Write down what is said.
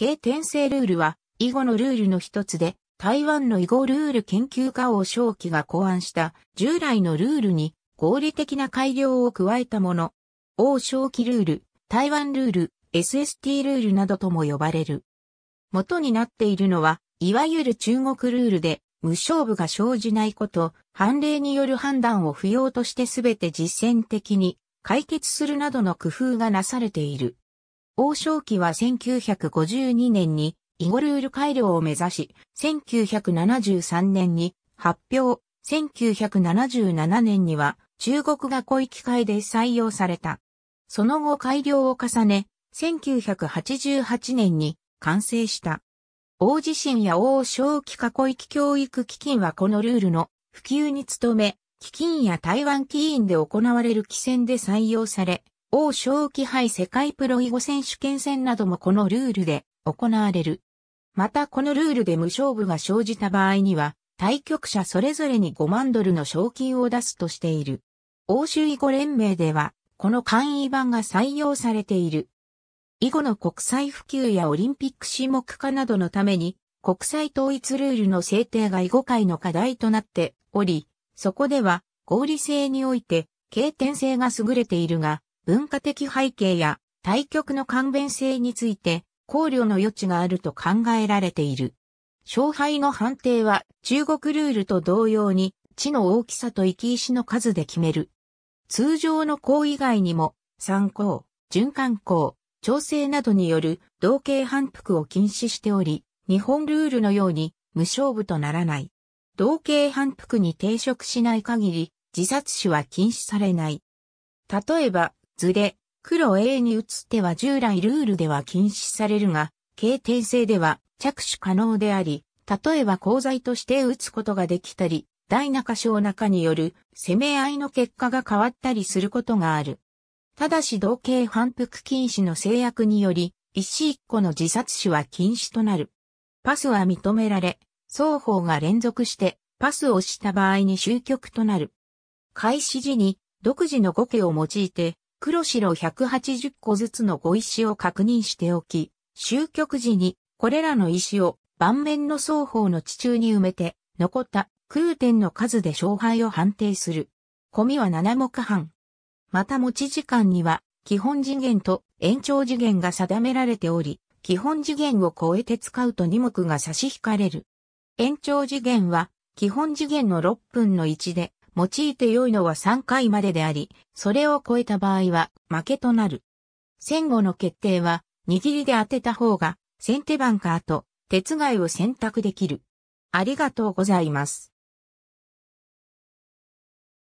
経転生ルールは、囲碁のルールの一つで、台湾の囲碁ルール研究家王正規が考案した従来のルールに合理的な改良を加えたもの。王正規ルール、台湾ルール、SST ルールなどとも呼ばれる。元になっているのは、いわゆる中国ルールで、無勝負が生じないこと、判例による判断を不要としてすべて実践的に解決するなどの工夫がなされている。王将期は1952年に囲碁ルール改良を目指し、1973年に発表、1977年には中国が小域会で採用された。その後改良を重ね、1988年に完成した。王自身や王正期囲い域教育基金はこのルールの普及に努め、基金や台湾基因で行われる棋戦で採用され、王将気杯世界プロ囲碁選手権戦などもこのルールで行われる。またこのルールで無勝負が生じた場合には、対局者それぞれに5万ドルの賞金を出すとしている。欧州囲碁連盟では、この簡易版が採用されている。囲碁の国際普及やオリンピック種目化などのために、国際統一ルールの制定が囲碁界の課題となっており、そこでは合理性において、経典性が優れているが、文化的背景や対局の勘弁性について考慮の余地があると考えられている。勝敗の判定は中国ルールと同様に地の大きさと生き石の数で決める。通常の項以外にも参考、循環項、調整などによる同型反復を禁止しており、日本ルールのように無勝負とならない。同型反復に抵触しない限り自殺死は禁止されない。例えば、図で、黒 A に移っては従来ルールでは禁止されるが、軽定性では着手可能であり、例えば鉱材として打つことができたり、大中小中による攻め合いの結果が変わったりすることがある。ただし同型反復禁止の制約により、一子一個の自殺死は禁止となる。パスは認められ、双方が連続してパスをした場合に終局となる。開始時に独自の語形を用いて黒白180個ずつの碁石を確認しておき、終局時にこれらの石を盤面の双方の地中に埋めて、残った空点の数で勝敗を判定する。込みは7目半。また持ち時間には、基本次元と延長次元が定められており、基本次元を超えて使うと2目が差し引かれる。延長次元は、基本次元の6分の1で、用いて良いのは3回までであり、それを超えた場合は負けとなる。戦後の決定は、握りで当てた方が、先手番か後、手ついを選択できる。ありがとうございます。